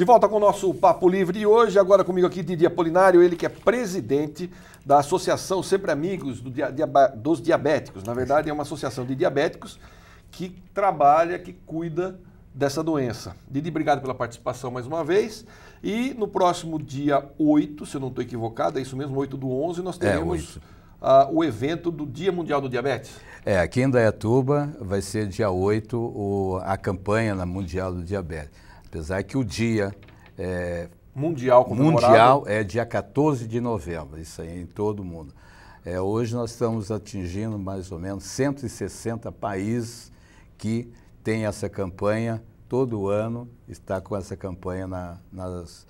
De volta com o nosso Papo Livre de hoje, agora comigo aqui Didi Apolinário, ele que é presidente da Associação Sempre Amigos do Dia dos Diabéticos. Na verdade, é uma associação de diabéticos que trabalha, que cuida dessa doença. Didi, obrigado pela participação mais uma vez. E no próximo dia 8, se eu não estou equivocado, é isso mesmo, 8 do 11, nós é, teremos é, uh, o evento do Dia Mundial do Diabetes. É, aqui em Dayatuba vai ser dia 8 o, a campanha na Mundial do Diabetes. Apesar que o dia é, mundial mundial é dia 14 de novembro, isso aí em todo o mundo. É, hoje nós estamos atingindo mais ou menos 160 países que têm essa campanha todo ano, está com essa campanha na, nas,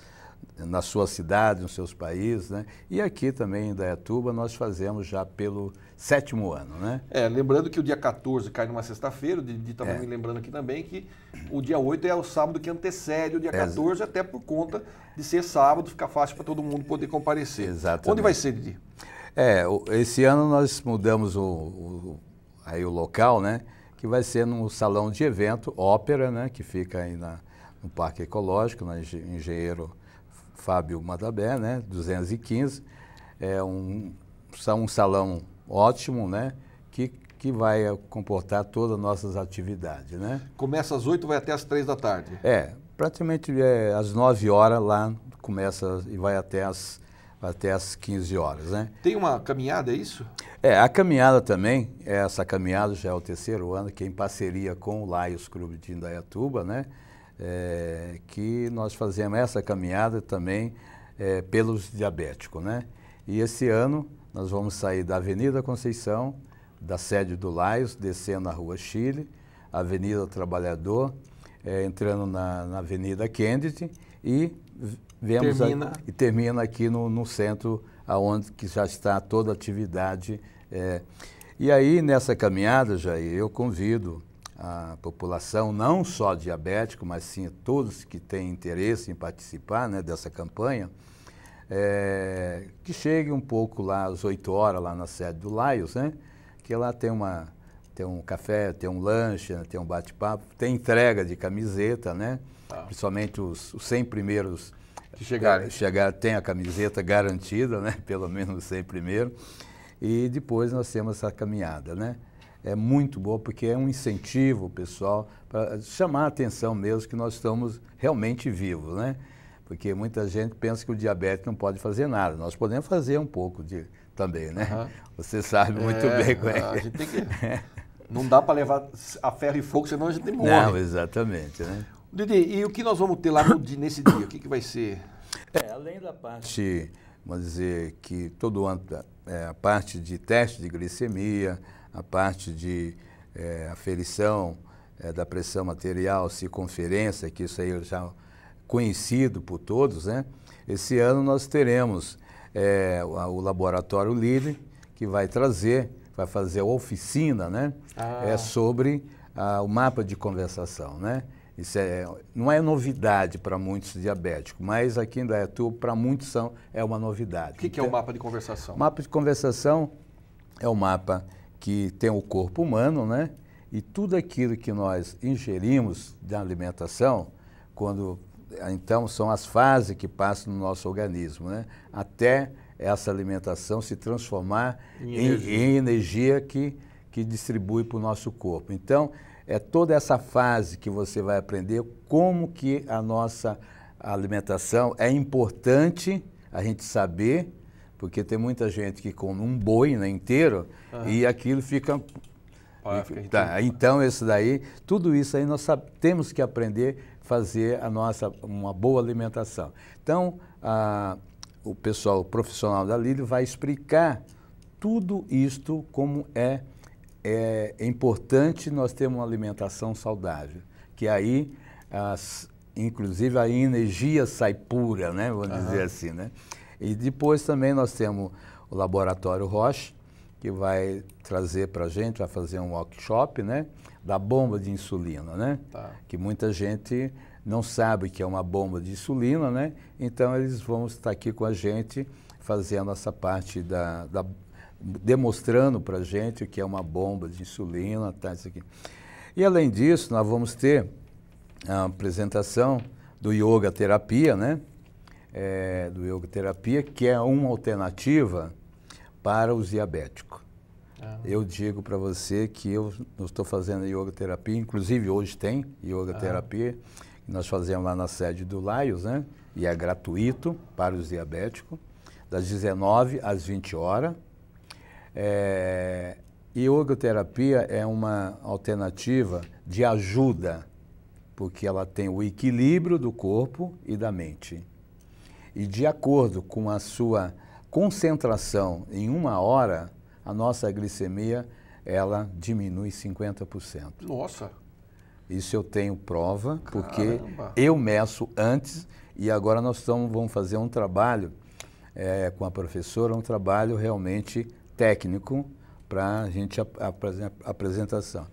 nas suas cidades, nos seus países, né? E aqui também em Dayatuba nós fazemos já pelo sétimo ano, né? É, lembrando que o dia 14 cai numa sexta-feira, o Didi também tá é. lembrando aqui também que o dia 8 é o sábado que antecede o dia 14, é. até por conta de ser sábado, fica fácil para todo mundo poder comparecer. Exato. Onde vai ser, Didi? É, esse ano nós mudamos o, o aí o local, né? Que vai ser no salão de evento, ópera, né? Que fica aí na, no Parque Ecológico, na Engenheiro Fábio Madabé, né? 215. É um, um salão ótimo, né? Que, que vai comportar todas as nossas atividades, né? Começa às 8 vai até às 3 da tarde. É, praticamente é, às 9 horas lá começa e vai até às até às 15 horas, né? Tem uma caminhada, é isso? É, a caminhada também, essa caminhada já é o terceiro ano, que é em parceria com o Laios Clube de Indaiatuba, né? é, que nós fazemos essa caminhada também é, pelos diabéticos, né? E esse ano nós vamos sair da Avenida Conceição, da sede do Laios, descendo a Rua Chile, Avenida Trabalhador, é, entrando na, na, Avenida Kennedy e vemos termina. A, e termina aqui no, no, centro, aonde que já está toda a atividade. É. E aí nessa caminhada, Jair, eu convido a população, não só diabético, mas sim todos que têm interesse em participar né, dessa campanha, é, que chegue um pouco lá às 8 horas, lá na sede do Laios, né, que lá tem, uma, tem um café, tem um lanche, né, tem um bate-papo, tem entrega de camiseta, né, ah. principalmente os, os 100 primeiros que chegarem. Chegar, tem a camiseta garantida, né, pelo menos os 100 primeiros, e depois nós temos essa caminhada, né é muito boa, porque é um incentivo, pessoal, para chamar a atenção mesmo que nós estamos realmente vivos, né? Porque muita gente pensa que o diabetes não pode fazer nada. Nós podemos fazer um pouco de, também, né? Uhum. Você sabe muito é, bem como é que... A gente tem que... não dá para levar a ferro e fogo, senão a gente morre. Não, exatamente, né? Didi, e o que nós vamos ter lá no, nesse dia? O que, que vai ser? É, além da parte, vamos dizer, que todo ano, é, a parte de teste de glicemia, a parte de é, aferição é, da pressão material, circunferência, que isso aí é já conhecido por todos, né? Esse ano nós teremos é, o laboratório líder que vai trazer, vai fazer a oficina, né? Ah. É sobre o mapa de conversação, né? Isso é, não é novidade para muitos diabéticos, mas aqui em Dayatuba, para muitos são, é uma novidade. O que, que é o então, mapa de conversação? O mapa de conversação é o mapa que tem o corpo humano, né? E tudo aquilo que nós ingerimos da alimentação, quando eh, então são as fases que passam no nosso organismo, né? Até essa alimentação se transformar em, em energia. em energia que, que distribui para o nosso corpo. Então, é toda essa fase que você vai aprender como que a nossa alimentação é importante a gente saber porque tem muita gente que come um boi né, inteiro uhum. e aquilo fica. Ah, fica tá. Então, isso daí, tudo isso aí nós temos que aprender a fazer a nossa, uma boa alimentação. Então, a, o pessoal o profissional da Lírio vai explicar tudo isto como é, é, é importante nós termos uma alimentação saudável. Que aí, as, inclusive, a energia sai pura, né? Vamos uhum. dizer assim, né? E depois também nós temos o Laboratório Roche, que vai trazer para a gente, vai fazer um workshop, né? Da bomba de insulina, né? Tá. Que muita gente não sabe que é uma bomba de insulina, né? Então eles vão estar aqui com a gente fazendo essa parte da, da demonstrando para a gente o que é uma bomba de insulina, tá, isso aqui. E além disso, nós vamos ter a apresentação do yoga terapia, né? é, do yoga terapia, que é uma alternativa para os diabéticos. Ah. Eu digo para você que eu estou fazendo yoga terapia, inclusive hoje tem yoga ah. terapia, ah. nós fazemos lá na sede do Laios, né? E é gratuito para os diabéticos, das 19 às 20 horas. É, yoga terapia é uma alternativa de ajuda, porque ela tem o equilíbrio do corpo e da mente. E de acordo com a sua concentração em uma hora, a nossa glicemia ela diminui 50%. Nossa! Isso eu tenho prova, Caramba. porque eu meço antes e agora nós estamos, vamos fazer um trabalho é, com a professora, um trabalho realmente técnico para a gente ap ap apresentação.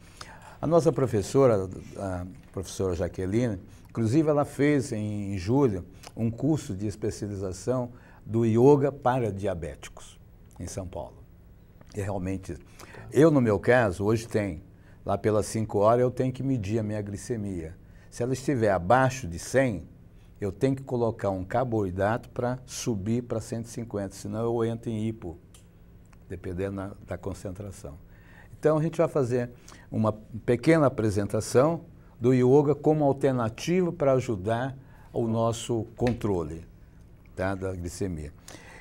A nossa professora, a professora Jaqueline, inclusive ela fez em julho um curso de especialização do yoga para diabéticos em São Paulo. E realmente, eu no meu caso, hoje tem, lá pelas 5 horas eu tenho que medir a minha glicemia. Se ela estiver abaixo de 100, eu tenho que colocar um carboidrato para subir para 150, senão eu entro em hipo, dependendo da concentração. Então a gente vai fazer uma pequena apresentação do yoga como alternativa para ajudar o nosso controle tá, da glicemia.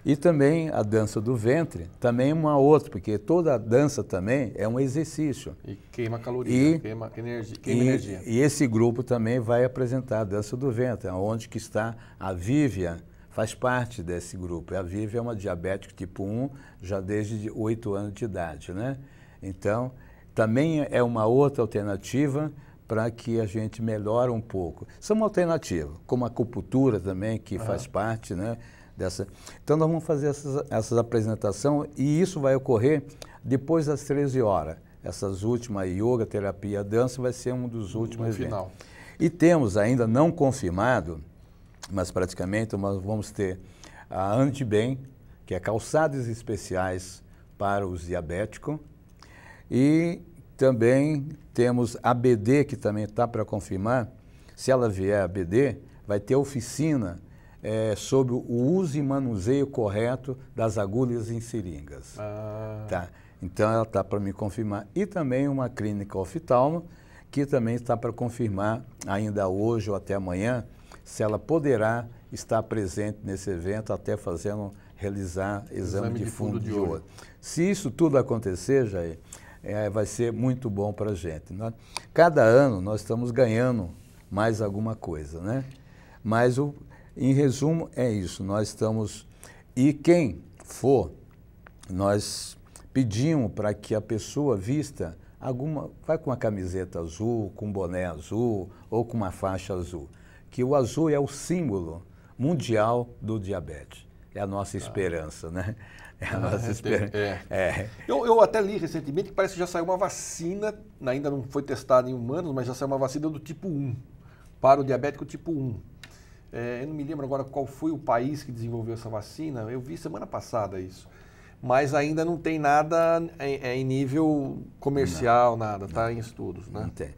E também a dança do ventre, também uma outra, porque toda dança também é um exercício. E queima caloria, e, queima, energia, queima e, energia. E esse grupo também vai apresentar a dança do ventre, onde que está a Vivian, faz parte desse grupo. A Vívia é uma diabética tipo 1, já desde 8 anos de idade, né? Então, também é uma outra alternativa para que a gente melhore um pouco. São é uma alternativa, como a acupuntura também, que uhum. faz parte né, dessa. Então, nós vamos fazer essas, essas apresentações e isso vai ocorrer depois das 13 horas. Essas últimas, yoga, terapia, dança, vai ser um dos últimos no Final. E temos ainda não confirmado, mas praticamente nós vamos ter a Antibem, que é calçados especiais para os diabéticos, e também temos a BD, que também está para confirmar. Se ela vier a BD, vai ter oficina é, sobre o uso e manuseio correto das agulhas em seringas. Ah. Tá? Então, ela está para me confirmar. E também uma clínica oftalmo, que também está para confirmar, ainda hoje ou até amanhã, se ela poderá estar presente nesse evento, até fazendo realizar exame, exame de, fundo de, fundo de olho. olho. Se isso tudo acontecer, Jair, é, vai ser muito bom para a gente. Né? Cada ano nós estamos ganhando mais alguma coisa, né? Mas, o, em resumo, é isso. Nós estamos... E quem for, nós pedimos para que a pessoa vista alguma... Vai com uma camiseta azul, com um boné azul ou com uma faixa azul. Que o azul é o símbolo mundial do diabetes. É a nossa ah. esperança, né? É a nossa é, esperança. É. é. Eu, eu até li recentemente que parece que já saiu uma vacina, ainda não foi testada em humanos, mas já saiu uma vacina do tipo 1, para o diabético tipo 1. É, eu não me lembro agora qual foi o país que desenvolveu essa vacina, eu vi semana passada isso. Mas ainda não tem nada em, é, em nível comercial, não, nada, está em estudos. Né? Não tem.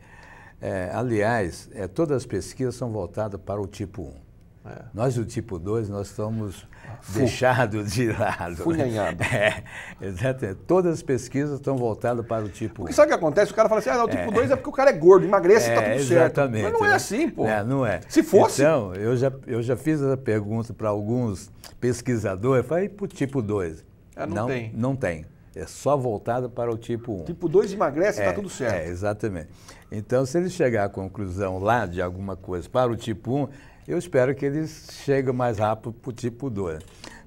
É, aliás, é, todas as pesquisas são voltadas para o tipo 1. É. Nós do tipo 2, nós somos Fu... deixados de lado. Fuganhado. Né? É, exatamente. Todas as pesquisas estão voltadas para o tipo porque 1. Sabe o que acontece? O cara fala assim, ah, não, o tipo 2 é. é porque o cara é gordo, emagrece e é, está tá tudo exatamente, certo. Mas não é né? assim, pô. É, não é. Se fosse... Então, eu já, eu já fiz essa pergunta para alguns pesquisadores, eu falei, para o tipo 2? É, não, não tem. Não tem. É só voltado para o tipo 1. Tipo 2 emagrece, está é, tudo certo. É, exatamente. Então, se ele chegar à conclusão lá de alguma coisa para o tipo 1, eu espero que eles cheguem mais rápido para o tipo 2.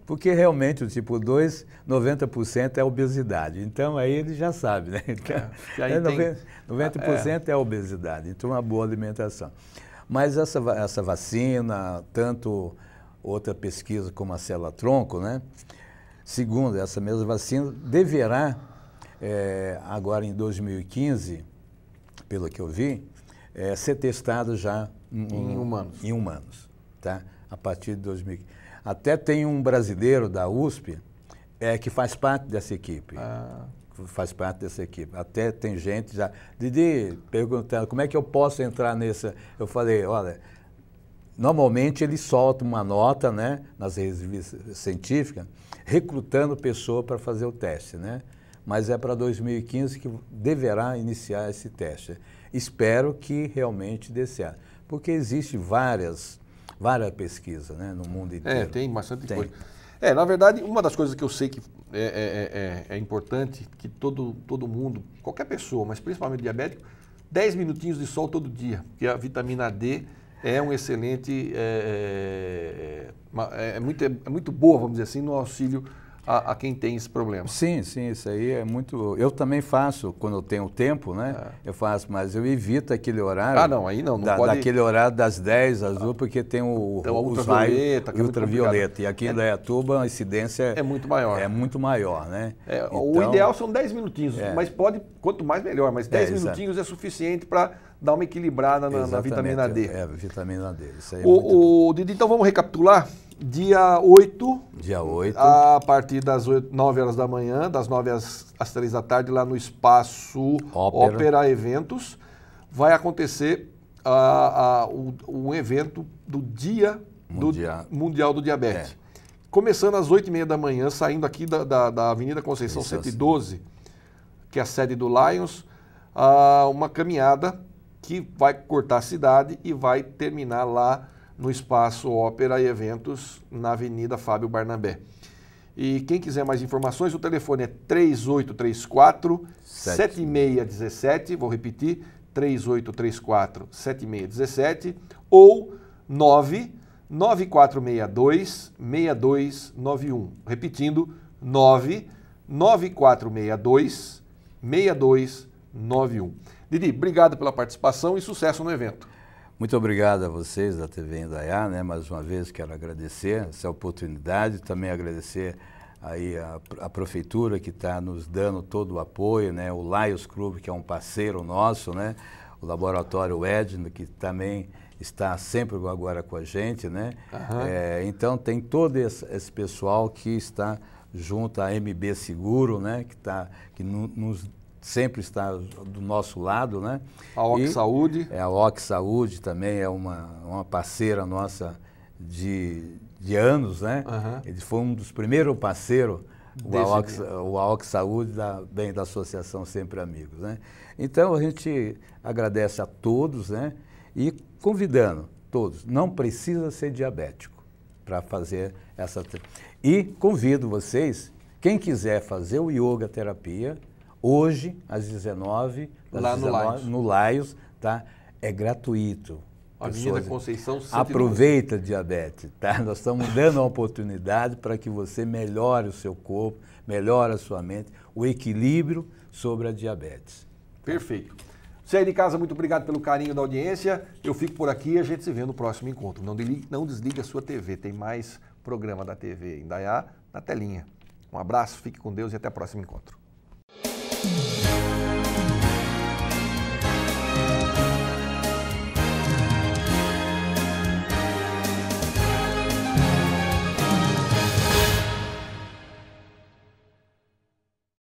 Porque realmente o tipo 2, 90% é obesidade. Então aí ele já sabe, né? É, então, é, é 90%, 90 é. é obesidade. Então, uma boa alimentação. Mas essa, essa vacina, tanto outra pesquisa como a célula-tronco, né? Segundo, essa mesma vacina deverá, é, agora em 2015, pelo que eu vi, é, ser testada já em humanos. Em humanos, tá? A partir de 2000. Até tem um brasileiro da USP é, que faz parte dessa equipe. Ah. Faz parte dessa equipe. Até tem gente já. Didi, perguntando como é que eu posso entrar nessa. Eu falei, olha, normalmente ele solta uma nota né, nas revistas científicas, recrutando pessoa para fazer o teste, né? Mas é para 2015 que deverá iniciar esse teste. Espero que realmente dê certo. Porque existe várias, várias pesquisas né, no mundo é, inteiro. É, tem bastante tem. coisa. É, na verdade, uma das coisas que eu sei que é, é, é, é, é importante, que todo, todo mundo, qualquer pessoa, mas principalmente diabético, 10 minutinhos de sol todo dia, porque a vitamina D é um excelente, é, é, é, é muito, é muito boa, vamos dizer assim, no auxílio a, a, quem tem esse problema. Sim, sim, isso aí é muito. Eu também faço quando eu tenho tempo, né? É. Eu faço, mas eu evito aquele horário. Ah, não, aí não, não da, pode. Daquele horário das 10 às 1, ah. porque tem o, então, o ultravioleta, raio, é ultravioleta. E aqui é, em Dayatuba a incidência é muito maior. É muito maior, né? É, então, o ideal são 10 minutinhos, é. mas pode, quanto mais melhor, mas 10 é, minutinhos é suficiente para dar uma equilibrada na, na, vitamina D. É, é, vitamina D. Isso aí o, o Didi, então vamos recapitular? Dia 8. Dia 8. A partir das 8, 9 horas da manhã, das 9 às, às 3 da tarde, lá no espaço Ópera, Ópera Eventos, vai acontecer a, ah, a, ah, o, um evento do Dia Mundial do, Mundial do Diabetes. É. Começando às 8 e meia da manhã, saindo aqui da, da, da Avenida Conceição Isso 112, é assim. que é a sede do Lions, a, ah, uma caminhada que vai cortar a cidade e vai terminar lá no espaço Ópera e Eventos, na Avenida Fábio Barnabé. E quem quiser mais informações, o telefone é 3834 7617, vou repetir, 3834 7617 ou 99462 6291. Repetindo, 99462 6291. Didi, obrigado pela participação e sucesso no evento. Muito obrigado a vocês da TV Indaiá, né? mais uma vez quero agradecer essa oportunidade, também agradecer aí a, a prefeitura que está nos dando todo o apoio, né? o Lions Club, que é um parceiro nosso, né? o Laboratório Edno, que também está sempre agora com a gente. Né? Uhum. É, então tem todo esse, esse pessoal que está junto à MB Seguro, né? que, tá, que nos sempre está do nosso lado, né? A Ox Saúde. É, a Ox Saúde também é uma, uma parceira nossa de, de anos, né? Uhum. Ele foi um dos primeiros parceiros, o AOC, o AOC Saúde, da, bem da Associação Sempre Amigos, né? Então, a gente agradece a todos, né? E convidando todos, não precisa ser diabético para fazer essa... E convido vocês, quem quiser fazer o yoga terapia, Hoje, às 19 às Lá 19, no, Laios. tá? É gratuito. Avenida Conceição 112. Aproveita diabetes, tá? Nós estamos dando a oportunidade para que você melhore o seu corpo, melhore a sua mente, o equilíbrio sobre a diabetes. Perfeito. Você aí de casa, muito obrigado pelo carinho da audiência. Eu fico por aqui e a gente se vê no próximo encontro. Não desligue, não desligue a sua TV, tem mais programa da TV Indaiá na telinha. Um abraço, fique com Deus e até o próximo encontro.